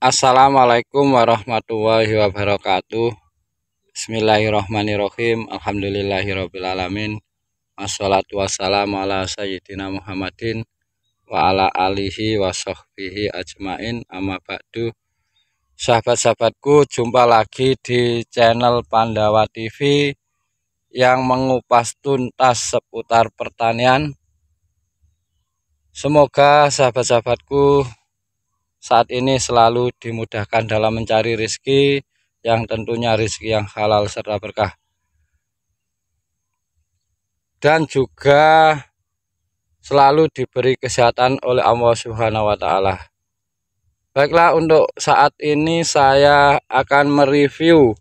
Assalamualaikum warahmatullahi wabarakatuh Bismillahirrahmanirrahim Alhamdulillahirrahmanirrahim Assalatu wassalamu ala sayyidina Muhammadin Wa ala alihi wa sahbihi ajmain Amma ba'du Sahabat-sahabatku jumpa lagi di channel Pandawa TV Yang mengupas tuntas seputar pertanian Semoga sahabat-sahabatku saat ini selalu dimudahkan dalam mencari rizki yang tentunya rizki yang halal serta berkah. Dan juga selalu diberi kesehatan oleh Allah Subhanahu wa taala. Baiklah untuk saat ini saya akan mereview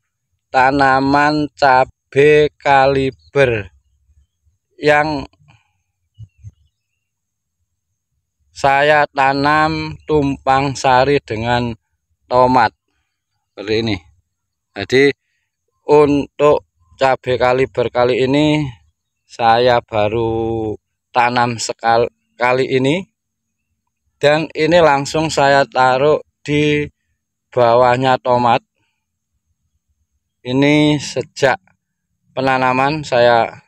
tanaman cabe kaliber yang saya tanam tumpang sari dengan tomat seperti ini jadi untuk cabai kali berkali ini saya baru tanam sekali kali ini dan ini langsung saya taruh di bawahnya tomat ini sejak penanaman saya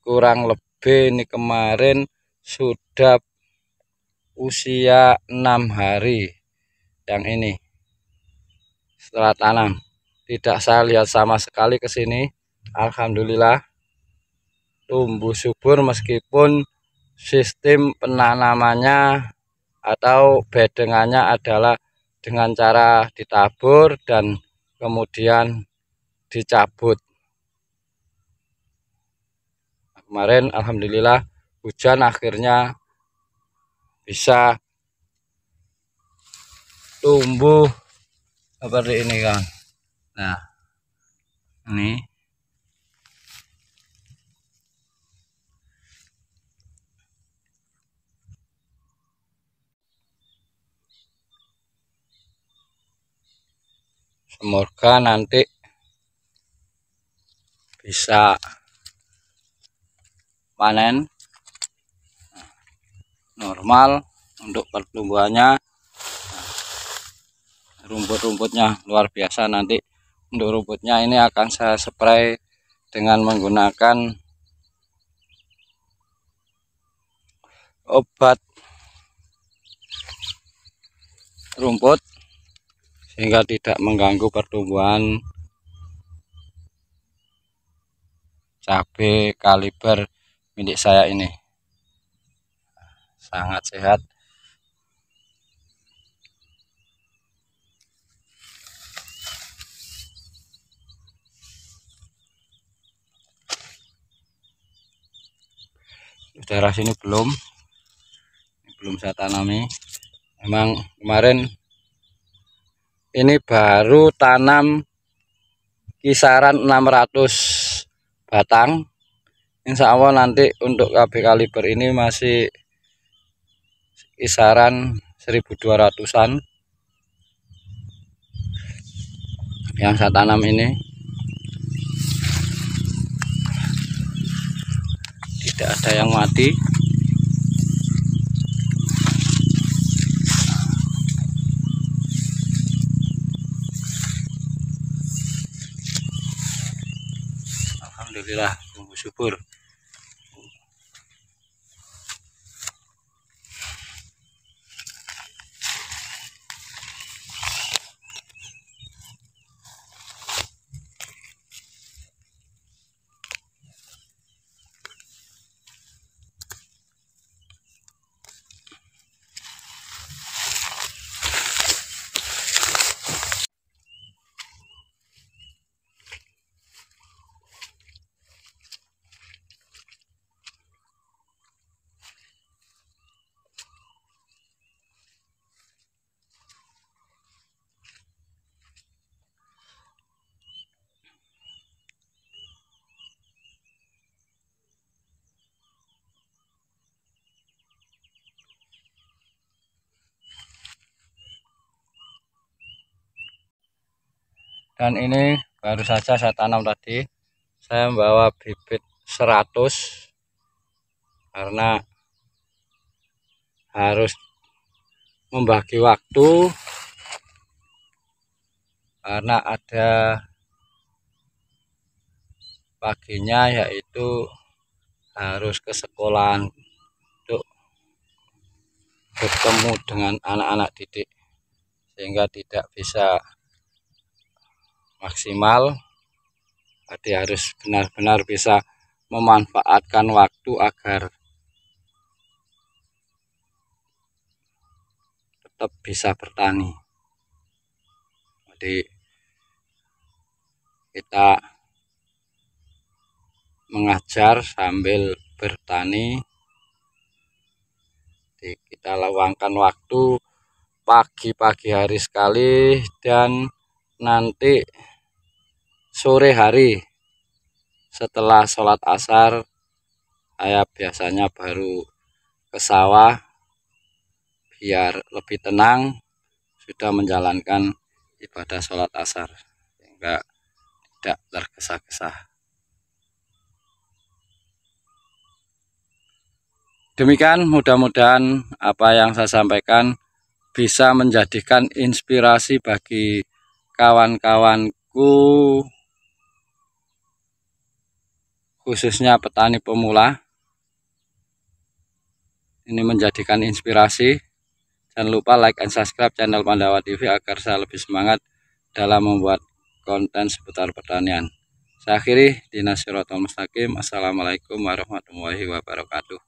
kurang lebih ini kemarin sudah usia enam hari yang ini setelah tanam tidak saya lihat sama sekali ke sini Alhamdulillah tumbuh subur meskipun sistem penanamannya atau bedengannya adalah dengan cara ditabur dan kemudian dicabut kemarin Alhamdulillah hujan akhirnya bisa tumbuh seperti ini kan nah ini semoga nanti bisa panen normal untuk pertumbuhannya rumput-rumputnya luar biasa nanti untuk rumputnya ini akan saya spray dengan menggunakan obat rumput sehingga tidak mengganggu pertumbuhan cabe kaliber milik saya ini sangat sehat daerah sini belum belum saya tanami emang kemarin ini baru tanam kisaran 600 batang Insya Allah nanti untuk KB kaliber ini masih kisaran 1200-an yang saya tanam ini tidak ada yang mati Alhamdulillah tumbuh subur dan ini baru saja saya tanam tadi saya membawa bibit 100 karena harus membagi waktu karena ada paginya yaitu harus ke sekolah untuk bertemu dengan anak-anak didik sehingga tidak bisa maksimal jadi harus benar-benar bisa memanfaatkan waktu agar tetap bisa bertani jadi kita mengajar sambil bertani jadi kita luangkan waktu pagi-pagi hari sekali dan nanti sore hari setelah sholat asar saya biasanya baru ke sawah biar lebih tenang sudah menjalankan ibadah sholat asar sehingga tidak tergesa-gesa demikian mudah-mudahan apa yang saya sampaikan bisa menjadikan inspirasi bagi kawan-kawanku khususnya petani pemula ini menjadikan inspirasi jangan lupa like and subscribe channel Pandawa TV agar saya lebih semangat dalam membuat konten seputar pertanian saya akhiri dinasirotol mustaqim assalamualaikum warahmatullahi wabarakatuh